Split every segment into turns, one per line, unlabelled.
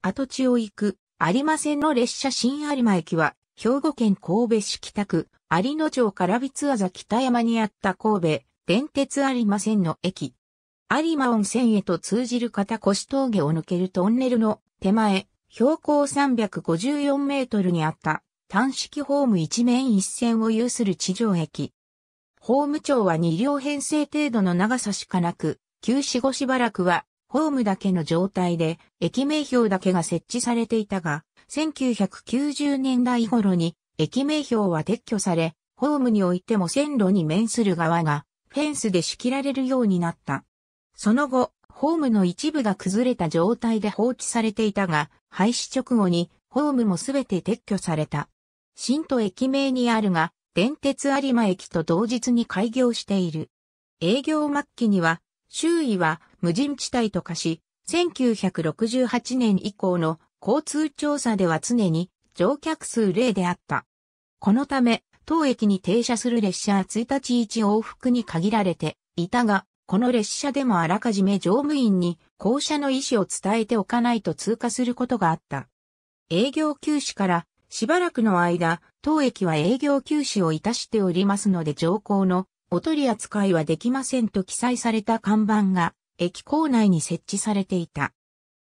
跡地を行く、有馬線の列車新有馬駅は、兵庫県神戸市北区、有野町からつ津ざ北山にあった神戸、電鉄有馬線の駅。有馬温泉へと通じる片越峠を抜けるトンネルの手前、標高354メートルにあった単式ホーム一面一線を有する地上駅。ホーム長は2両編成程度の長さしかなく、旧四後しばらくはホームだけの状態で、駅名標だけが設置されていたが、1990年代頃に、駅名標は撤去され、ホームにおいても線路に面する側が、フェンスで仕切られるようになった。その後、ホームの一部が崩れた状態で放置されていたが、廃止直後に、ホームもすべて撤去された。新都駅名にあるが、電鉄有馬駅と同日に開業している。営業末期には、周囲は無人地帯と化し、1968年以降の交通調査では常に乗客数例であった。このため、当駅に停車する列車は1日1往復に限られていたが、この列車でもあらかじめ乗務員に降車の意思を伝えておかないと通過することがあった。営業休止からしばらくの間、当駅は営業休止をいたしておりますので乗降のお取り扱いはできませんと記載された看板が駅構内に設置されていた。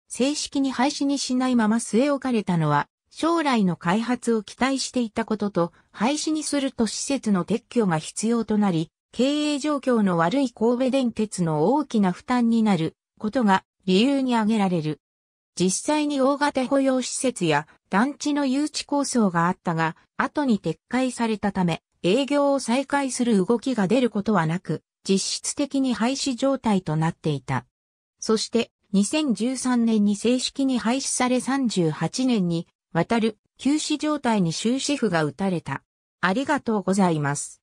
正式に廃止にしないまま据え置かれたのは、将来の開発を期待していたことと、廃止にすると施設の撤去が必要となり、経営状況の悪い神戸電鉄の大きな負担になることが理由に挙げられる。実際に大型保養施設や団地の誘致構想があったが、後に撤回されたため、営業を再開する動きが出ることはなく、実質的に廃止状態となっていた。そして、2013年に正式に廃止され38年にわたる休止状態に終止符が打たれた。ありがとうございます。